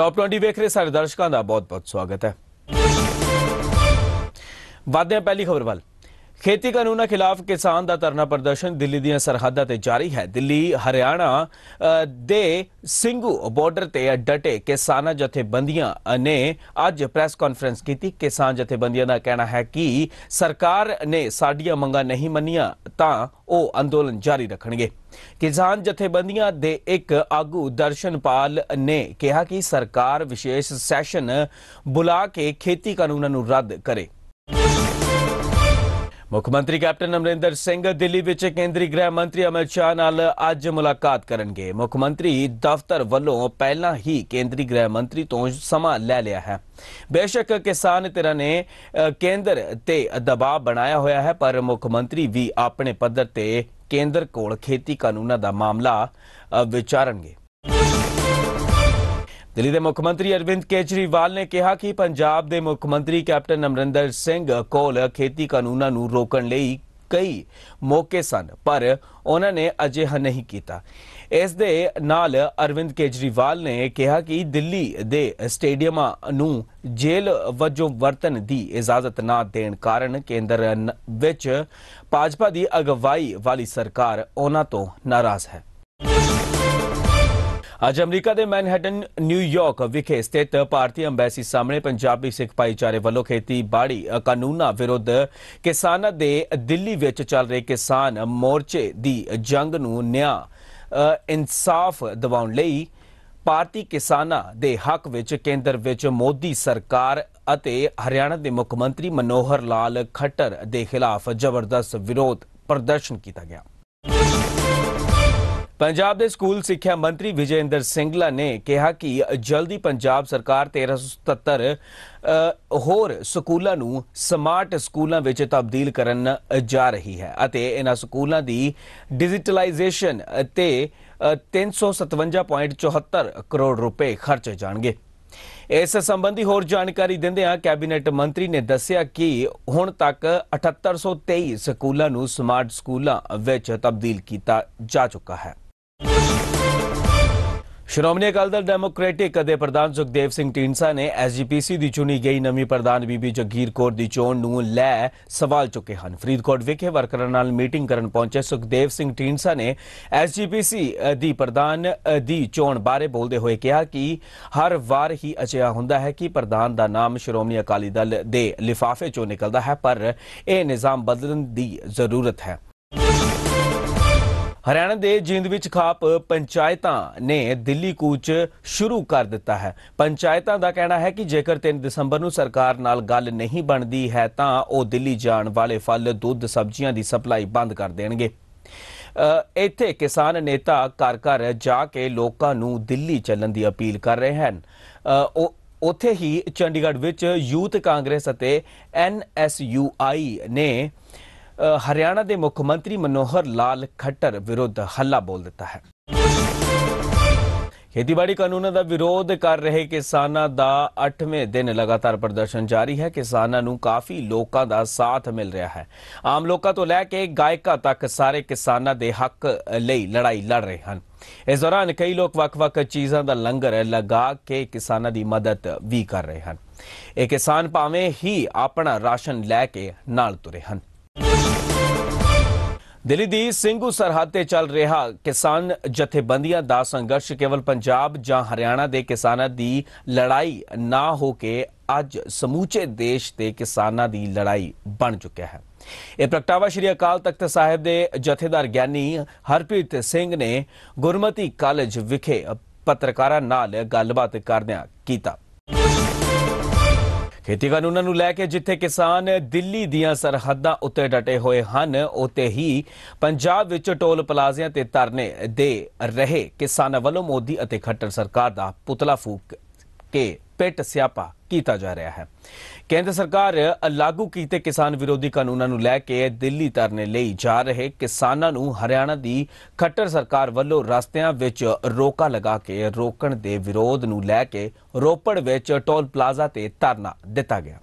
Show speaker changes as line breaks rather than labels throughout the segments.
top 20 ਵੇਖ ਰਹੇ ਸਾਰੇ ਦਰਸ਼ਕਾਂ ਦਾ ਬਹੁਤ-ਬਹੁਤ ਸਵਾਗਤ ਹੈ ਵਾਦਿਆਂ ਪਹਿਲੀ ਖਬਰ ਵੱਲ ਖੇਤੀ ਕਾਨੂੰਨਾਂ ਖਿਲਾਫ ਕਿਸਾਨ ਦਾ ਧਰਨਾ ਪ੍ਰਦਰਸ਼ਨ ਦਿੱਲੀ ਦੀਆਂ ਸਰਹੱਦਾਂ ਤੇ ਜਾਰੀ ਹੈ ਦਿੱਲੀ ਹਰਿਆਣਾ ਦੇ ਸਿੰਘੂ ਬਾਰਡਰ ਤੇ ਡਟੇ ਕਿਸਾਨਾਂ ਜਥੇਬੰਦੀਆਂ ਨੇ ਅੱਜ ਪ੍ਰੈਸ ਕਾਨਫਰੰਸ ਕੀਤੀ ਕਿਸਾਨ ਜਥੇਬੰਦੀਆਂ ਦਾ ਕਹਿਣਾ ਹੈ ਕਿ ਸਰਕਾਰ ਨੇ ਸਾਡੀਆਂ ਮੰਗਾਂ ਨਹੀਂ ਮੰਨੀਆਂ ਤਾਂ ਉਹ ਅੰਦੋਲਨ ਜਾਰੀ ਰੱਖਣਗੇ ਕਿਸਾਨ ਜਥੇਬੰਦੀਆਂ ਦੇ ਇੱਕ ਆਗੂ ਦਰਸ਼ਨਪਾਲ ਨੇ ਕਿਹਾ ਕਿ ਸਰਕਾਰ ਵਿਸ਼ੇਸ਼ ਸੈਸ਼ਨ ਬੁਲਾ ਕੇ ਖੇਤੀ ਕਾਨੂੰਨਾਂ ਨੂੰ ਰੱਦ ਕਰੇ ਮੁੱਖ ਮੰਤਰੀ ਕੈਪਟਨ ਅਮਰਿੰਦਰ ਸਿੰਘ ਦਿੱਲੀ ਵਿੱਚ ਕੇਂਦਰੀ ਗ੍ਰਹਿ ਮੰਤਰੀ ਅਮਿਤ ਸ਼ਾਹ ਨਾਲ ਅੱਜ ਮੁਲਾਕਾਤ ਕਰਨਗੇ ਮੁੱਖ ਮੰਤਰੀ ਦਫ਼ਤਰ ਵੱਲੋਂ ਪਹਿਲਾਂ ਹੀ ਕੇਂਦਰੀ ਗ੍ਰਹਿ ਮੰਤਰੀ ਤੋਂ ਸਮਾਂ ਲੈ ਲਿਆ ਹੈ ਬੇਸ਼ੱਕ ਕਿਸਾਨ ਤੇਰਾ ਨੇ ਕੇਂਦਰ ਤੇ ਦਬਾਅ ਬਣਾਇਆ ਹੋਇਆ ਹੈ ਪਰ ਮੁੱਖ ਮੰਤਰੀ ਵੀ ਆਪਣੇ ਪੱਧਰ ਤੇ ਕੇਂਦਰ ਕੋਲ ਖੇਤੀ ਕਾਨੂੰਨਾਂ ਦਾ ਮਾਮਲਾ ਵਿਚਾਰਨਗੇ ਦਿੱਲੀ ਦੇ ਮੁੱਖ ਮੰਤਰੀ ਅਰਵਿੰਦ ਕੇਜਰੀਵਾਲ ਨੇ ਕਿਹਾ ਕਿ ਪੰਜਾਬ ਦੇ ਮੁੱਖ ਮੰਤਰੀ ਕੈਪਟਨ ਅਮਰਿੰਦਰ ਸਿੰਘ ਕੋਲ ਖੇਤੀ ਕਾਨੂੰਨਾਂ ਨੂੰ ਰੋਕਣ ਲਈ ਕਈ ਮੌਕੇ ਸਨ ਪਰ ਉਹਨਾਂ ਨੇ ਅਜੇ ਨਹੀਂ ਕੀਤਾ ਇਸ ਦੇ ਨਾਲ ਅਰਵਿੰਦ ਕੇਜਰੀਵਾਲ ਨੇ ਕਿਹਾ ਕਿ ਦਿੱਲੀ ਦੇ ਸਟੇਡੀਅਮਾਂ ਨੂੰ ਜੇਲ੍ਹ ਵਜੋਂ ਵਰਤਨ ਦੀ ਇਜਾਜ਼ਤ ਨਾ ਦੇਣ ਕਾਰਨ ਕੇਂਦਰ ਵਿੱਚ ਭਾਜਪਾ ਦੀ ਅਗਵਾਈ ਵਾਲੀ ਸਰਕਾਰ ਉਹਨਾਂ ਤੋਂ ਨਾਰਾਜ਼ ਹੈ ਅੱਜ ਅਮਰੀਕਾ ਦੇ ਮੈਨਹਟਨ ਨਿਊਯਾਰਕ ਵਿਖੇ ਸਥਿਤ ਭਾਰਤੀ ਅੰਬੈਸੀ ਸਾਹਮਣੇ ਪੰਜਾਬੀ ਸਿੱਖ ਭਾਈਚਾਰੇ ਵੱਲੋਂ ਖੇਤੀ ਬਾੜੀ ਕਾਨੂੰਨਾਂ ਵਿਰੁੱਧ ਕਿਸਾਨਾਂ ਦੇ ਦਿੱਲੀ ਵਿੱਚ ਚੱਲ ਰਹੇ ਕਿਸਾਨ ਮੋਰਚੇ ਦੀ ਜੰਗ ਨੂੰ ਨਿਆਂ ਇਨਸਾਫ ਦਿਵਾਉਣ ਲਈ ਭਾਰਤੀ ਕਿਸਾਨਾਂ ਦੇ ਹੱਕ ਵਿੱਚ ਕੇਂਦਰ ਵਿੱਚ ਮੋਦੀ ਸਰਕਾਰ ਅਤੇ ਹਰਿਆਣਾ ਦੇ ਮੁੱਖ ਮੰਤਰੀ ਮਨੋਹਰ ਲਾਲ ਖੱਟਰ ਦੇ ਖਿਲਾਫ ਜ਼ਬਰਦਸਤ ਵਿਰੋਧ ਪ੍ਰਦਰਸ਼ਨ ਕੀਤਾ ਗਿਆ ਪੰਜਾਬ ਦੇ ਸਕੂਲ ਸਿੱਖਿਆ ਮੰਤਰੀ ਵਿਜੇਂਦਰ ਸਿੰਘਲਾ ਨੇ ਕਿਹਾ ਕਿ ਜਲਦੀ ਪੰਜਾਬ ਸਰਕਾਰ 1377 ਹੋਰ ਸਕੂਲਾਂ ਨੂੰ ਸਮਾਰਟ ਸਕੂਲਾਂ ਵਿੱਚ ਤਬਦੀਲ ਕਰਨ ਜਾ ਰਹੀ ਹੈ ਅਤੇ ਇਹਨਾਂ ਸਕੂਲਾਂ ਦੀ ਡਿਜੀਟਲਾਈਜੇਸ਼ਨ ਤੇ 357.74 ਕਰੋੜ ਰੁਪਏ ਖਰਚੇ ਜਾਣਗੇ ਇਸ ਸੰਬੰਧੀ ਹੋਰ ਜਾਣਕਾਰੀ ਦਿੰਦੇ ਆ ਕੈਬਨਿਟ ਮੰਤਰੀ ਨੇ ਦੱਸਿਆ ਕਿ ਹੁਣ ਤੱਕ 7823 ਸਕੂਲਾਂ ਨੂੰ ਸਮਾਰਟ ਸਕੂਲਾਂ ਵਿੱਚ ਤਬਦੀਲ ਕੀਤਾ ਜਾ ਚੁੱਕਾ ਹੈ ਸ਼੍ਰੋਮਣੀ ਅਕਾਲੀ ਦਲ ਡੈਮੋਕ੍ਰੈਟਿਕ ਦੇ ਪ੍ਰਧਾਨ ਸੁਖਦੇਵ ਸਿੰਘ ਢੀਂਡਸਾ ਨੇ ਐਸਜੀਪੀਸੀ ਦੀ ਚੁਣੀ ਗਈ ਨਵੀਂ ਪ੍ਰਧਾਨ ਬੀਬੀ ਜਗੀਰ ਕੌਰ ਦੀ ਚੋਣ ਨੂੰ ਲੈ ਸਵਾਲ ਚੁੱਕੇ ਹਨ ਫਰੀਦਕੋਟ ਵਿਖੇ ਵਰਕਰਾਂ ਨਾਲ ਮੀਟਿੰਗ ਕਰਨ ਪਹੁੰਚੇ ਸੁਖਦੇਵ ਸਿੰਘ ਢੀਂਡਸਾ ਨੇ ਐਸਜੀਪੀਸੀ ਦੀ ਪ੍ਰਧਾਨ ਦੀ ਚੋਣ ਬਾਰੇ ਬੋਲਦੇ ਹੋਏ ਕਿਹਾ ਕਿ ਹਰ ਵਾਰ ਹੀ ਅਜਿਹਾ ਹੁੰਦਾ ਹੈ ਕਿ ਪ੍ਰਧਾਨ ਦਾ ਨਾਮ ਸ਼੍ਰੋਮਣੀ ਅਕਾਲੀ ਦਲ ਦੇ ਲਿਫਾਫੇ ਚੋਂ ਨਿਕਲਦਾ ਹੈ ਪਰ ਇਹ ਨਿਜ਼ਾਮ ਬਦਲਣ ਦੀ ਜ਼ਰੂਰਤ ਹੈ ਹਰਿਆਣਾ ਦੇ ਜਿੰਦ ਵਿੱਚ ਖਾਪ ਪੰਚਾਇਤਾਂ ਨੇ ਦਿੱਲੀ ਕੂਚ ਸ਼ੁਰੂ ਕਰ ਦਿੱਤਾ ਹੈ ਪੰਚਾਇਤਾਂ ਦਾ ਕਹਿਣਾ ਹੈ ਕਿ ਜੇਕਰ 3 ਦਸੰਬਰ ਨੂੰ ਸਰਕਾਰ ਨਾਲ ਗੱਲ ਨਹੀਂ ਬਣਦੀ ਹੈ ਤਾਂ ਉਹ ਦਿੱਲੀ ਜਾਣ ਵਾਲੇ ਫਲ ਦੁੱਧ ਸਬਜ਼ੀਆਂ ਦੀ ਸਪਲਾਈ ਬੰਦ ਕਰ ਦੇਣਗੇ ਇੱਥੇ ਕਿਸਾਨ ਨੇਤਾ ਘਰ ਘਰ ਜਾ ਕੇ ਲੋਕਾਂ ਨੂੰ ਦਿੱਲੀ ਚੱਲਣ ਦੀ ਅਪੀਲ ਕਰ ਰਹੇ ਹਨ ਉਹ ਉੱਥੇ ਹੀ ਚੰਡੀਗੜ੍ਹ ਵਿੱਚ ਯੂਥ ਕਾਂਗਰਸ ਅਤੇ ਐਨਐਸਯੂਆਈ ਨੇ ਹਰਿਆਣਾ ਦੇ ਮੁੱਖ ਮੰਤਰੀ ਮਨੋਹਰ ਲਾਲ ਖੱਟਰ ਵਿਰੁੱਧ ਹੱਲਾ ਬੋਲ ਦਿੱਤਾ ਹੈ ਖੇਤੀਬਾੜੀ ਕਾਨੂੰਨਾਂ ਦਾ ਵਿਰੋਧ ਕਰ ਰਹੇ ਕਿਸਾਨਾਂ ਦਾ 8ਵੇਂ ਦਿਨ ਲਗਾਤਾਰ ਪ੍ਰਦਰਸ਼ਨ ਜਾਰੀ ਹੈ ਕਿਸਾਨਾਂ ਨੂੰ ਕਾਫੀ ਲੋਕਾਂ ਦਾ ਸਾਥ ਮਿਲ ਰਿਹਾ ਹੈ ਆਮ ਲੋਕਾਂ ਤੋਂ ਲੈ ਕੇ ਗਾਇਕਾਂ ਤੱਕ ਸਾਰੇ ਕਿਸਾਨਾਂ ਦੇ ਹੱਕ ਲਈ ਲੜਾਈ ਲੜ ਰਹੇ ਹਨ ਇਸ ਦੌਰਾਨ ਕਈ ਲੋਕ ਵੱਖ-ਵੱਖ ਚੀਜ਼ਾਂ ਦਾ ਲੰਗਰ ਲਗਾ ਕੇ ਕਿਸਾਨਾਂ ਦੀ ਮਦਦ ਵੀ ਕਰ ਰਹੇ ਹਨ ਇਹ ਕਿਸਾਨ ਭਾਵੇਂ ਹੀ ਆਪਣਾ ਰਾਸ਼ਨ ਲੈ ਕੇ ਨਾਲ ਤੁਰੇ ਹਨ ਦਿੱਲੀ ਦੀ ਸਿੰਘੂ ਸਰਹੱਦ ਤੇ ਚੱਲ ਰਿਹਾ ਕਿਸਾਨ ਜਥੇਬੰਦੀਆਂ ਦਾ ਸੰਘਰਸ਼ ਕੇਵਲ ਪੰਜਾਬ ਜਾਂ ਹਰਿਆਣਾ ਦੇ ਕਿਸਾਨਾਂ ਦੀ ਲੜਾਈ ਨਾ ਹੋ ਕੇ ਅੱਜ ਸਮੂਚੇ ਦੇਸ਼ ਦੇ ਕਿਸਾਨਾਂ ਦੀ ਲੜਾਈ ਬਣ ਚੁੱਕਿਆ ਹੈ ਇਹ ਪ੍ਰਗਟਾਵਾ ਸ਼੍ਰੀ ਅਕਾਲ ਤਖਤ ਸਾਹਿਬ ਦੇ ਜਥੇਦਾਰ ਗਿਆਨੀ ਹਰਪ੍ਰੀਤ ਸਿੰਘ ਨੇ ਗੁਰਮਤੀ ਕਾਲਜ ਵਿਖੇ ਪੱਤਰਕਾਰਾਂ ਨਾਲ ਗੱਲਬਾਤ ਕਰਦਿਆਂ ਕੀਤਾ ਖੇਤੀ ਕਾਨੂੰਨਾਂ ਨੂੰ ਲੈ ਕੇ ਜਿੱਥੇ ਕਿਸਾਨ ਦਿੱਲੀ ਦੀਆਂ ਸਰਹੱਦਾਂ ਉੱਤੇ ਡਟੇ ਹੋਏ ਹਨ ਉਤੇ ਹੀ ਪੰਜਾਬ ਵਿੱਚ ਟੋਲ ਪਲਾਜ਼ਿਆਂ ਤੇ ਧਰਨੇ ਦੇ ਰਹੇ ਕਿਸਾਨਾਂ ਵੱਲੋਂ ਮੋਦੀ ਅਤੇ ਖੱਟਰ ਸਰਕਾਰ ਦਾ ਪੁਤਲਾ ਫੂਕ ਕੇ ਪਿੱਟ ਸਿਆਪਾ ਕੀਤਾ ਜਾ ਰਿਹਾ ਹੈ ਕੇਂਦਰ ਸਰਕਾਰ ਲਾਗੂ ਕੀਤੇ ਕਿਸਾਨ ਵਿਰੋਧੀ ਕਾਨੂੰਨਾਂ ਨੂੰ ਲੈ ਕੇ ਦਿੱਲੀ ਤਰਨੇ ਲਈ ਜਾ ਰਹੇ ਕਿਸਾਨਾਂ ਨੂੰ ਹਰਿਆਣਾ ਦੀ ਖੱਟਰ ਸਰਕਾਰ ਵੱਲੋਂ ਰਸਤਿਆਂ ਵਿੱਚ ਰੋਕਾ ਲਗਾ ਕੇ ਰੋਕਣ ਦੇ ਵਿਰੋਧ ਨੂੰ ਲੈ ਕੇ ਰੋਪੜ ਵਿੱਚ ਟੋਲ ਪਲਾਜ਼ਾ ਤੇ ਧਰਨਾ ਦਿੱਤਾ ਗਿਆ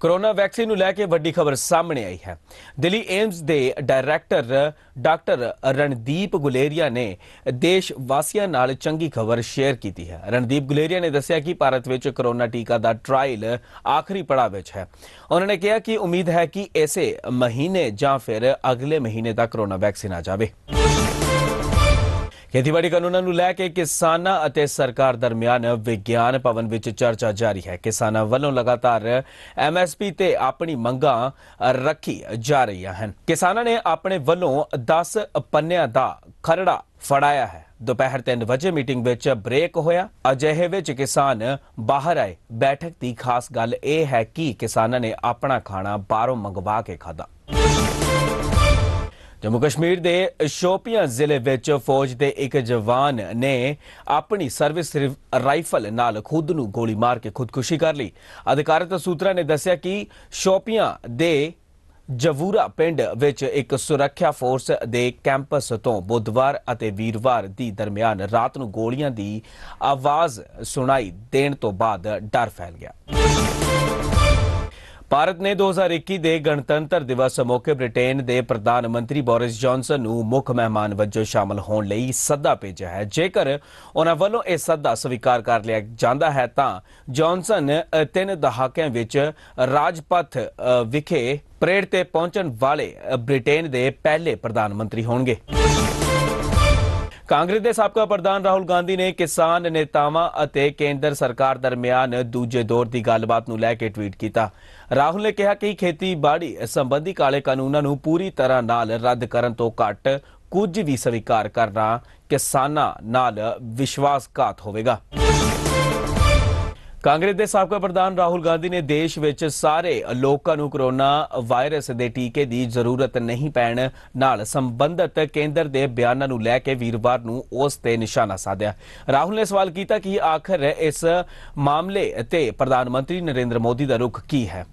ਕਰੋਨਾ ਵੈਕਸੀਨ ਨੂੰ ਲੈ ਕੇ ਵੱਡੀ ਖਬਰ ਸਾਹਮਣੇ ਆਈ ਹੈ ਦਿੱਲੀ ਏਮਸ ਦੇ ਡਾਇਰੈਕਟਰ ਡਾਕਟਰ ਰਣਦੀਪ ਗੁਲੇਰੀਆ ਨੇ ਦੇਸ਼ ਵਾਸੀਆਂ ਨਾਲ ਚੰਗੀ ਖਬਰ ਸ਼ੇਅਰ ਕੀਤੀ ਹੈ ਰਣਦੀਪ ਗੁਲੇਰੀਆ ਨੇ ਦੱਸਿਆ ਕਿ ਭਾਰਤ ਵਿੱਚ ਕਰੋਨਾ ਟੀਕਾ ਦਾ ਟ੍ਰਾਇਲ ਆਖਰੀ ਪੜਾਅ ਵਿੱਚ ਹੈ ਉਹਨਾਂ ਨੇ ਕਿਹਾ ਕਿ ਉਮੀਦ ਹੈ ਕਿ ਇਸੇ ਮਹੀਨੇ ਜਾਂ ਫਿਰ ਅਗਲੇ ਮਹੀਨੇ ਤੱਕ ਕਰੋਨਾ ਵੈਕਸੀਨ ਆ ਜਾਵੇ ਖੇਤੀਬਾੜੀ ਕਾਨੂੰਨਾਂ ਨੂੰ ਲੈ ਕੇ ਕਿਸਾਨਾਂ ਅਤੇ ਸਰਕਾਰ ਦਰਮਿਆਨ ਵਿਗਿਆਨ ਭਵਨ ਵਿੱਚ ਚਰਚਾ ਜਾਰੀ ਹੈ ਕਿਸਾਨਾਂ ਵੱਲੋਂ ਲਗਾਤਾਰ ਐਮਐਸਪੀ ਤੇ ਆਪਣੀ ਮੰਗਾਂ ਰੱਖੀ ਜਾ ਰਹੀਆਂ ਹਨ ਕਿਸਾਨਾਂ ਨੇ ਆਪਣੇ ਵੱਲੋਂ 10 ਪੰਨਿਆਂ ਦਾ ਖਰੜਾ ਫੜਾਇਆ ਹੈ ਦੁਪਹਿਰ 3 ਵਜੇ ਮੀਟਿੰਗ ਵਿੱਚ ਬ੍ਰੇਕ ਹੋਇਆ ਅਜਿਹੇ ਵਿੱਚ ਕਿਸਾਨ ਬਾਹਰ ਆਏ ਬੈਠਕ ਦੀ ਖਾਸ ਗੱਲ ਇਹ ਹੈ ਕਿ ਕਿਸਾਨਾਂ ਨੇ ਆਪਣਾ ਖਾਣਾ ਬਾਹਰੋਂ ਮੰਗਵਾ ਕੇ ਖਾਦਾ ਜੰਮੂ ਕਸ਼ਮੀਰ ਦੇ ਸ਼ੋਪੀਆਂ ਜ਼ਿਲ੍ਹੇ ਵਿੱਚ ਫੌਜ ਦੇ ਇੱਕ ਜਵਾਨ ਨੇ ਆਪਣੀ ਸਰਵਿਸ ਰਾਈਫਲ ਨਾਲ ਖੁਦ ਨੂੰ ਗੋਲੀ ਮਾਰ ਕੇ ਖੁਦਕੁਸ਼ੀ ਕਰ ਲਈ ਅਧਿਕਾਰਤ ਸੂਤਰਾਂ ਨੇ ਦੱਸਿਆ ਕਿ ਸ਼ੋਪੀਆਂ ਦੇ ਜਵੂਰਾ ਪਿੰਡ ਵਿੱਚ ਇੱਕ ਸੁਰੱਖਿਆ ਫੋਰਸ ਦੇ ਕੈਂਪਸ ਤੋਂ ਬੁੱਧਵਾਰ ਅਤੇ ਵੀਰਵਾਰ ਦੀ ਦਰਮਿਆਨ ਰਾਤ ਨੂੰ ਗੋਲੀਆਂ ਦੀ ਆਵਾਜ਼ ਸੁਣਾਈ ਦੇਣ ਤੋਂ ਬਾਅਦ ਡਰ ਫੈਲ ਗਿਆ ਭਾਰਤ ਨੇ 2021 ਦੇ ਗਣਤੰਤਰ ਦਿਵਸ ਮੌਕੇ ਬ੍ਰਿਟੇਨ ਦੇ ਪ੍ਰਧਾਨ ਮੰਤਰੀ ਬੋਰਿਸ ਜੌਨਸਨ ਨੂੰ ਮੁੱਖ ਮਹਿਮਾਨ ਵਜੋਂ ਸ਼ਾਮਲ ਹੋਣ ਲਈ ਸੱਦਾ ਭੇਜਿਆ ਹੈ ਜੇਕਰ ਉਹਨਾਂ ਵੱਲੋਂ ਇਹ ਸੱਦਾ ਸਵੀਕਾਰ ਕਰ ਲਿਆ ਜਾਂਦਾ ਹੈ ਤਾਂ ਜੌਨਸਨ ਤਿੰਨ ਦਹਾਕਿਆਂ ਵਿੱਚ ਰਾਜਪਥ ਵਿਖੇ ਪਰੇਡ ਤੇ ਪਹੁੰਚਣ ਵਾਲੇ ਬ੍ਰਿਟੇਨ ਦੇ ਪਹਿਲੇ ਪ੍ਰਧਾਨ ਮੰਤਰੀ ਹੋਣਗੇ ਕਾਂਗਰਸ ਦੇ ਸਾਬਕਾ ਪ੍ਰਧਾਨ ਰਾਹੁਲ ਗਾਂਧੀ ਨੇ ਕਿਸਾਨ ਨੇਤਾਵਾਂ ਅਤੇ ਕੇਂਦਰ ਸਰਕਾਰ ਦਰਮਿਆਨ ਦੂਜੇ ਦੌਰ ਦੀ ਗੱਲਬਾਤ ਨੂੰ ਲੈ ਕੇ ਟਵੀਟ ਕੀਤਾ ਰਾਹੁਲ ਨੇ ਕਿਹਾ ਕਿ ਖੇਤੀਬਾੜੀ ਸੰਬੰਧੀ ਕਾਲੇ ਕਾਨੂੰਨਾਂ ਨੂੰ ਪੂਰੀ ਤਰ੍ਹਾਂ ਨਾਲ ਰੱਦ ਕਰਨ ਤੋਂ ਘੱਟ ਕੁਝ ਵੀ ਸਵੀਕਾਰ ਕਰਨਾ ਕਿਸਾਨਾਂ ਨਾਲ ਵਿਸ਼ਵਾਸਘਾਤ ਹੋਵੇਗਾ ਕਾਂਗਰਸ ਦੇ ਸਾਬਕਾ ਪ੍ਰਧਾਨ ਰਾਹੁਲ ਗਾਂਧੀ ਨੇ ਦੇਸ਼ ਵਿੱਚ ਸਾਰੇ ਲੋਕਾਂ ਨੂੰ ਕਰੋਨਾ ਵਾਇਰਸ ਦੇ ਟੀਕੇ ਦੀ ਜ਼ਰੂਰਤ ਨਹੀਂ ਪੈਣ ਨਾਲ ਸੰਬੰਧਿਤ ਕੇਂਦਰ ਦੇ ਬਿਆਨਾਂ ਨੂੰ ਲੈ ਕੇ ਵੀਰਵਾਰ ਨੂੰ ਉਸ ਤੇ ਨਿਸ਼ਾਨਾ ਸਾਧਿਆ ਰਾਹੁਲ ਨੇ ਸਵਾਲ ਕੀਤਾ ਕਿ ਆਖਰ ਇਸ ਮਾਮਲੇ ਤੇ ਪ੍ਰਧਾਨ ਮੰਤਰੀ ਨਰਿੰਦਰ ਮੋਦੀ ਦਾ ਰੁਖ ਕੀ ਹੈ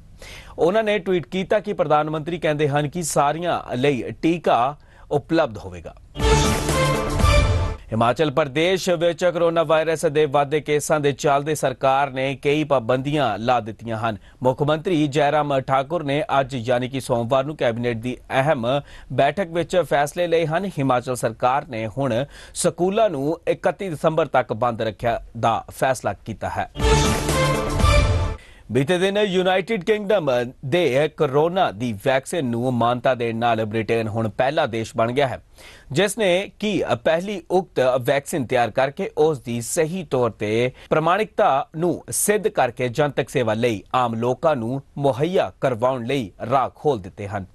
ਉਹਨਾਂ ਨੇ ਟਵੀਟ ਕੀਤਾ ਕਿ ਪ੍ਰਧਾਨ ਮੰਤਰੀ ਕਹਿੰਦੇ ਹਨ ਕਿ ਸਾਰਿਆਂ ਲਈ ਟੀਕਾ ਉਪਲਬਧ ਹੋਵੇਗਾ ਹਿਮਾਚਲ ਪ੍ਰਦੇਸ਼ ਵਿੱਚ ਕਰੋਨਾ ਵਾਇਰਸ ਦੇ ਵਾਧੇ ਕੇਸਾਂ ਦੇ ਚੱਲਦੇ ਸਰਕਾਰ ਨੇ ਕਈ ਪਾਬੰਦੀਆਂ ਲਾ ਦਿੱਤੀਆਂ ਹਨ ਮੁੱਖ ਮੰਤਰੀ ਜੈਰਾਮ ਠਾਕੁਰ ਨੇ ਅੱਜ ਯਾਨੀ ਕਿ ਸੋਮਵਾਰ ਨੂੰ ਕੈਬਨਿਟ ਦੀ ਅਹਿਮ ਬੈਠਕ ਵਿੱਚ ਫੈਸਲੇ ਲਏ ਹਨ ਹਿਮਾਚਲ ਸਰਕਾਰ ਨੇ ਹੁਣ ਸਕੂਲਾਂ ਨੂੰ 31 ਦਸੰਬਰ ਤੱਕ ਬੰਦ ਰੱਖਿਆ ਦਾ ਫੈਸਲਾ ਕੀਤਾ ਹੈ ਬੀਤੇ ਦਿਨ ਯੂਨਾਈਟਿਡ ਕਿੰਗਡਮ ਦੇ ਕਰੋਨਾ ਦੀ ਵੈਕਸੀਨ ਨੂੰ ਮਾਨਤਾ ਦੇਣ ਨਾਲ ਬ੍ਰਿਟੇਨ ਹੁਣ ਪਹਿਲਾ ਦੇਸ਼ ਬਣ ਗਿਆ ਹੈ ਜਿਸ ਨੇ ਕੀ ਪਹਿਲੀ ਉਕਤ ਵੈਕਸੀਨ ਤਿਆਰ ਕਰਕੇ ਉਸ ਦੀ ਸਹੀ ਤੌਰ ਤੇ ਪ੍ਰਮਾਣਿਕਤਾ ਨੂੰ ਸਿੱਧ ਕਰਕੇ ਜਨਤਕ ਸੇਵਾ ਲਈ ਆਮ ਲੋਕਾਂ ਨੂੰ ਮੁਹੱਈਆ ਕਰਵਾਉਣ ਲਈ ਰਾਹ ਖੋਲ ਦਿੱਤੇ ਹਨ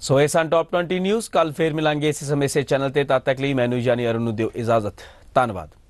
ਸੋ ਇਹ ਸਨ ਟਾਪ 20 ਨਿਊਜ਼ ਕੱਲ ਫੇਰ ਮਿਲਾਂਗੇ ਇਸੇ ਸਮੇਂ ਸੇ ਚੈਨਲ ਤੇ ਤਦ ਤੱਕ ਲਈ ਮੈਨੂੰ ਜਾਨੀ ਅਰੁਣ ਨੂੰ ਦਿਓ ਇਜਾਜ਼ਤ ਧੰਨਵਾਦ